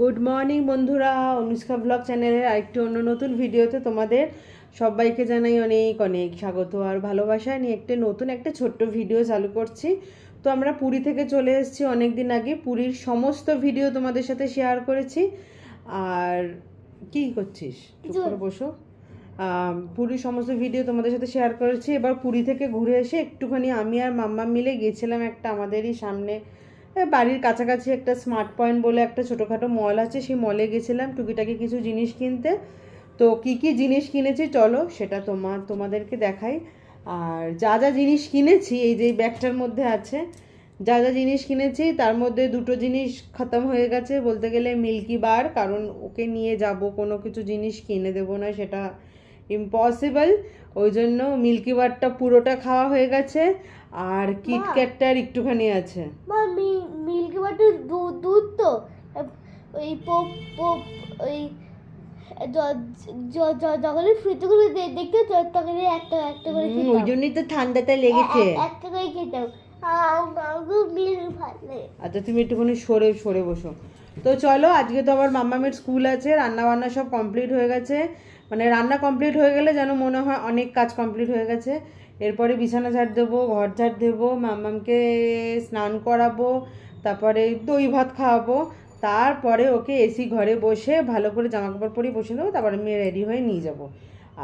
Good morning বন্ধুরা Anushka blog চ্যানেলের আরেকটি অন্য নতুন ভিডিওতে তোমাদের সবাইকে জানাই অনেক অনেক স্বাগত আর ভালোবাসা নিয়ে একটা নতুন একটা ছোট্ট ভিডিও চালু করছি তো আমরা পুরী থেকে চলে এসেছি অনেক দিন আগে পুরীর সমস্ত ভিডিও তোমাদের সাথে শেয়ার করেছি আর কি করছিস চুপ বসো পুরীর সমস্ত ভিডিও তোমাদের সাথে শেয়ার করেছি এবার পুরী থেকে ঘুরে এসে একটুখানি আমি আর মাম্মা মিলে গেছিলাম একটা আমাদেরই সামনে হ্যাঁ, বাড়ির কাছাকাছি একটা স্মার্ট পয়েন্ট বলে একটা ছোটোখাটো মল আছে সেই মলে গেছিলাম টুকিটাকি কিছু জিনিস কিনতে তো কি কি জিনিস কিনেছি চলো সেটা তোমার তোমাদেরকে দেখাই আর যা যা জিনিস কিনেছি এই যে ব্যাগটার মধ্যে আছে যা যা জিনিস কিনেছি তার মধ্যে দুটো জিনিস খতম হয়ে গেছে বলতে গেলে মিল্কি বার কারণ ওকে নিয়ে যাব কোনো কিছু জিনিস কিনে দেবো না সেটা ইম্পসিবল ওই জন্য মিল্কি বারটা পুরোটা খাওয়া হয়ে গেছে আর কিটক্যাটটা একটুখানি আছে মিল্কি বারটা দুধ তো ওই পোপ পোপ ওই দেখতে একটা একটা করে ওই জন্যই তো ঠান্ডাটা লেগেছে একটা করে আচ্ছা তুমি একটুখানি সরে সরে বসো তো চলো আজকে তো আমার মাম্মামের স্কুল আছে রান্না বান্না সব কমপ্লিট হয়ে গেছে মানে রান্না কমপ্লিট হয়ে গেলে যেন মনে হয় অনেক কাজ কমপ্লিট হয়ে গেছে এরপরে বিছানা ঝাড় দেবো ঘর ঝাড় দেবো মামামকে স্নান করাবো তারপরে দই ভাত খাওয়াবো তারপরে ওকে এসি ঘরে বসে ভালো করে জামা কাপড় পরিয়ে বসে নেবো তারপরে আমি রেডি হয়ে নিয়ে যাব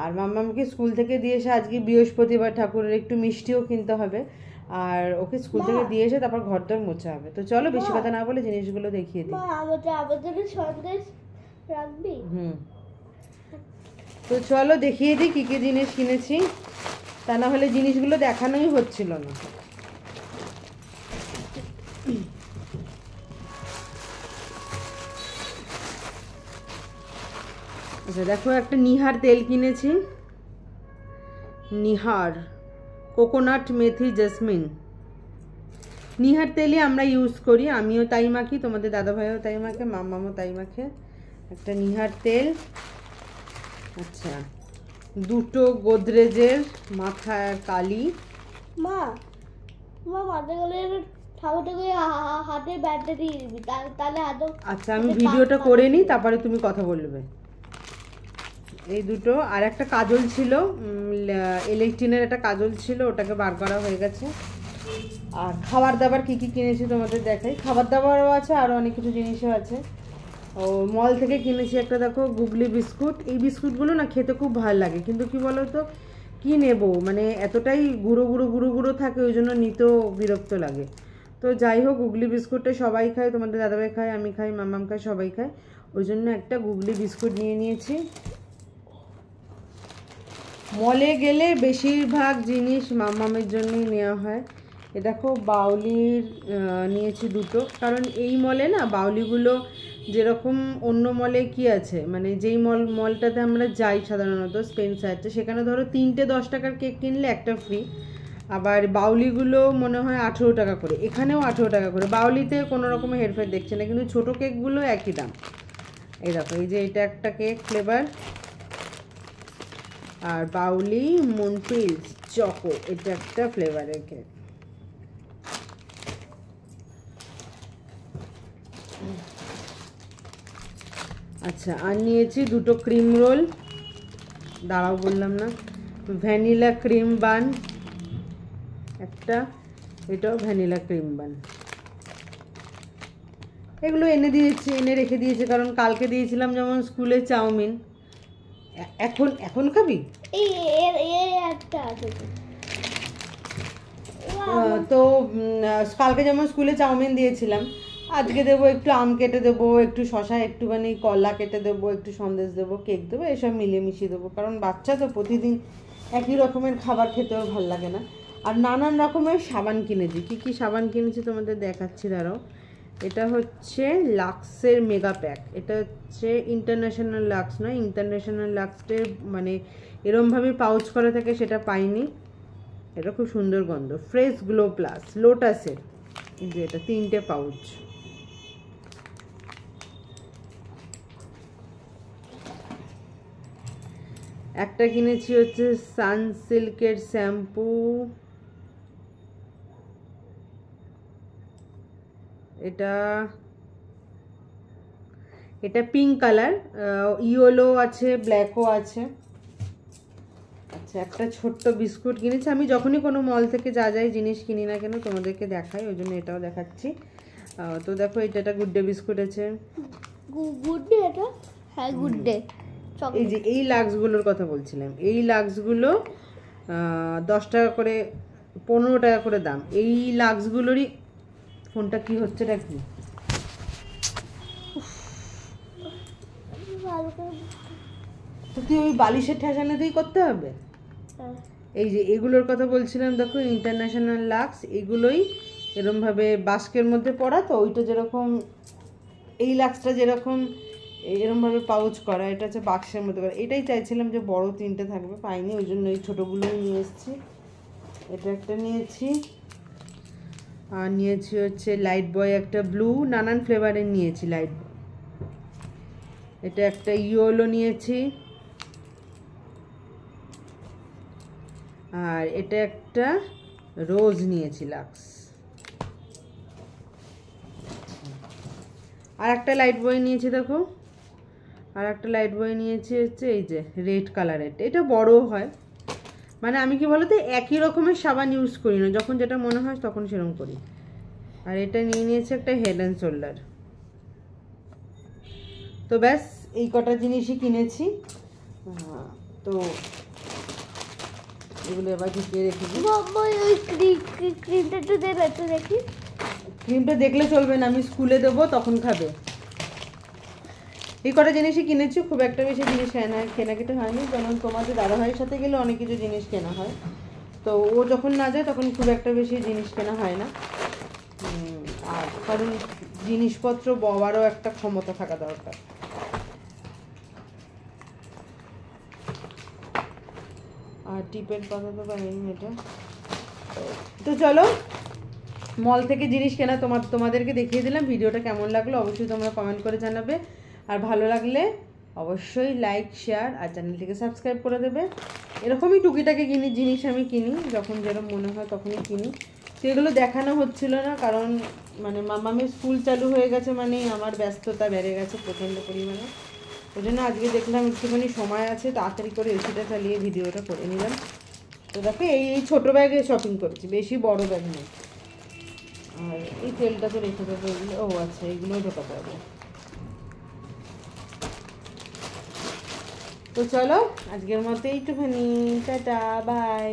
আর মাম্মামকে স্কুল থেকে দিয়ে এসে আজকে বৃহস্পতিবার ঠাকুরের একটু মিষ্টিও কিনতে হবে আর ওকে স্কুল থেকে দিয়ে এসে তারপর ঘর দর মোছা হবে তো চলো বেশি কথা না বলে জিনিসগুলো দেখিয়ে দিই আমাদের সন্দেশ রাখবি হুম তো চলো দেখিয়ে দিই কী কী জিনিস কিনেছি তা না হলে জিনিসগুলো দেখানোই হচ্ছিল না আচ্ছা দেখো একটা নিহার তেল কিনেছি নিহার কোকোনাট মেথি জেসমিন নিহার তেলই আমরা ইউজ করি আমিও তাই মাখি তোমাদের দাদাভাইও তাই মাখে মামামও তাই মাখে একটা নিহার তেল আচ্ছা দুটো গোদরেজের মাথায় কালি মা মা মাথা কালের ঠাকুরটা করে হাতে ব্যাটটা দিবি তাহলে আচ্ছা আমি ভিডিওটা করে নিই তারপরে তুমি কথা বলবে এই দুটো আর একটা কাজল ছিল ইলেকট্রিনের একটা কাজল ছিল ওটাকে বার করা হয়ে গেছে আর খাবার দাবার কী কী কিনেছি তোমাদের দেখাই খাবার দাবারও আছে আরও অনেক কিছু জিনিসও আছে ও মল থেকে কিনেছি একটা দেখো গুগলি বিস্কুট এই বিস্কুটগুলো না খেতে খুব ভালো লাগে কিন্তু কি বলো তো কী নেব মানে এতটাই গুঁড়ো গুঁড়ো গুঁড়ো গুঁড়ো থাকে ওই জন্য নিতেও বিরক্ত লাগে তো যাই হোক গুগলি বিস্কুটটা সবাই খায় তোমাদের দাদাভাই খায় আমি খাই মামাম খায় সবাই খায় ওই জন্য একটা গুগলি বিস্কুট নিয়ে নিয়েছি মলে গেলে বেশিরভাগ জিনিস মামামের জন্যই নেওয়া হয় এ দেখো বাউলির নিয়েছি দুটো কারণ এই মলে না বাউলিগুলো যেরকম অন্য মলে কি আছে মানে যেই মল মলটাতে আমরা যাই সাধারণত স্পেন সাইডটা সেখানে ধরো তিনটে দশ টাকার কেক কিনলে একটা ফ্রি আবার বাউলিগুলো মনে হয় আঠেরো টাকা করে এখানেও আঠেরো টাকা করে বাউলিতে কোনো রকমের হেরফের দেখছে না কিন্তু ছোটো কেকগুলো একই দাম এই দেখো এই যে এটা একটা কেক ফ্লেভার আর বাউলি মুনপিস চকো এটা একটা ফ্লেভারের কেক আচ্ছা আর নিয়েছি দুটো ক্রিম রোল দাঁড়াও বললাম না ভ্যানিলা ক্রিম বান একটা এটাও ভ্যানিলা ক্রিম বান এগুলো এনে দিয়েছি এনে রেখে দিয়েছি কারণ কালকে দিয়েছিলাম যেমন স্কুলে চাউমিন এখন এখন খাবি তো কালকে যেমন স্কুলে চাউমিন দিয়েছিলাম আজকে দেবো একটু আম কেটে দেবো একটু শশা একটুখানি কলা কেটে দেবো একটু সন্দেশ দেবো কেক দেবো এসব মিলিয়ে দেবো কারণ বাচ্চা তো প্রতিদিন একই রকমের খাবার খেতেও ভাল লাগে না আর নানান রকমের সাবান কিনেছি কী কী সাবান কিনেছি তোমাদের দেখাচ্ছি ধরো এটা হচ্ছে লাক্সের মেগা প্যাক এটা হচ্ছে ইন্টারন্যাশনাল লাক্স নয় ইন্টারন্যাশনাল লাক্সের মানে এরমভাবে পাউচ করা থাকে সেটা পাইনি এটা খুব সুন্দর গন্ধ ফ্রেশ গ্লো প্লাস লোটাসের কিন্তু এটা তিনটে পাউচ একটা কিনেছি হচ্ছে সানসিল্কের শ্যাম্পু এটা এটা পিঙ্ক কালার ইয়েলো আছে ব্ল্যাকও আছে আচ্ছা একটা ছোট্ট বিস্কুট কিনেছি আমি যখনই কোনো মল থেকে যা যাই জিনিস কিনি না কেন তোমাদেরকে দেখাই ওই জন্য এটাও দেখাচ্ছি তো দেখো এটা একটা গুড ডে বিস্কুট আছে গুড ডে এটা হ্যাঁ গুড ডে এই যে এই লাক্সগুলোর কথা বলছিলাম এই লাক্সগুলো দশ টাকা করে পনেরো টাকা করে দাম এই লাক্সগুলোরই ফোনটা কি হচ্ছে এটা কি তুই ওই বালিশের ঠেসানেতেই করতে হবে হ্যাঁ। এই যে এগুলোর কথা বলছিলাম দেখো ইন্টারন্যাশনাল লাক্স এগুলোই এরমভাবে বাস্কের মধ্যে পড়া তো ওইটা যেরকম এই লাক্সটা যেরকম এরমভাবে পাউচ করা এটা হচ্ছে বাক্সের মধ্যে করা এটাই চাইছিলাম যে বড় তিনটে থাকবে পাইনি ওই জন্য এই ছোটোগুলোই নিয়ে এসেছি এটা একটা নিয়েছি আর নিয়েছি হচ্ছে লাইট বয় একটা ব্লু নানান ফ্লেভারের নিয়েছি লাইট বয় এটা একটা ইয়োলো নিয়েছি আর এটা একটা রোজ নিয়েছি লাক্স আর একটা লাইট বয় নিয়েছি দেখো আর একটা লাইট বয় নিয়েছি হচ্ছে এই যে রেড কালারের এটা বড়ও হয় মানে আমি কি বলতো একই রকমের সাবান ইউজ করি না যখন যেটা মনে হয় তখন সেরকম করি আর এটা নিয়ে নিয়েছে একটা হেড অ্যান্ড শোল্ডার তো ব্যাস এই কটা জিনিসই কিনেছি তো এগুলো এবার ঢুকিয়ে রেখে দিই ক্রিমটা একটু ক্রিমটা দেখলে চলবে না আমি স্কুলে দেবো তখন খাবে এই কটা জিনিসই কিনেছি খুব একটা বেশি জিনিস কেনা কেনাকেটে হয়নি যেমন তোমাদের দাদাভাইয়ের সাথে গেলে অনেক কিছু জিনিস কেনা হয় তো ও যখন না যায় তখন খুব একটা বেশি জিনিস কেনা হয় না আর কারণ জিনিসপত্র বাবারও একটা ক্ষমতা থাকা দরকার আর টিপের কথা তো পাইনি এটা তো চলো মল থেকে জিনিস কেনা তোমার তোমাদেরকে দেখিয়ে দিলাম ভিডিওটা কেমন লাগলো অবশ্যই তোমরা কমেন্ট করে জানাবে আর ভালো লাগলে অবশ্যই লাইক শেয়ার আর চ্যানেলটিকে সাবস্ক্রাইব করে দেবে এরকমই টুকিটাকে কিনি জিনিস আমি কিনি যখন যেরকম মনে হয় তখনই কিনি তো এগুলো দেখানো হচ্ছিল না কারণ মানে মামামের স্কুল চালু হয়ে গেছে মানে আমার ব্যস্ততা বেড়ে গেছে প্রচণ্ড পরিমাণে ওই জন্য আজকে দেখলাম একটুখানি সময় আছে তাড়াতাড়ি করে এসিটা চালিয়ে ভিডিওটা করে নিলাম তো দেখো এই এই ছোটো ব্যাগে শপিং করেছি বেশি বড় ব্যাগ নেই আর এই তেলটা তো রেখে দেবো ও আচ্ছা এইগুলোও ঢোকাতে হবে তো চলো আজকের মতো এইটুখানি টাটা বাই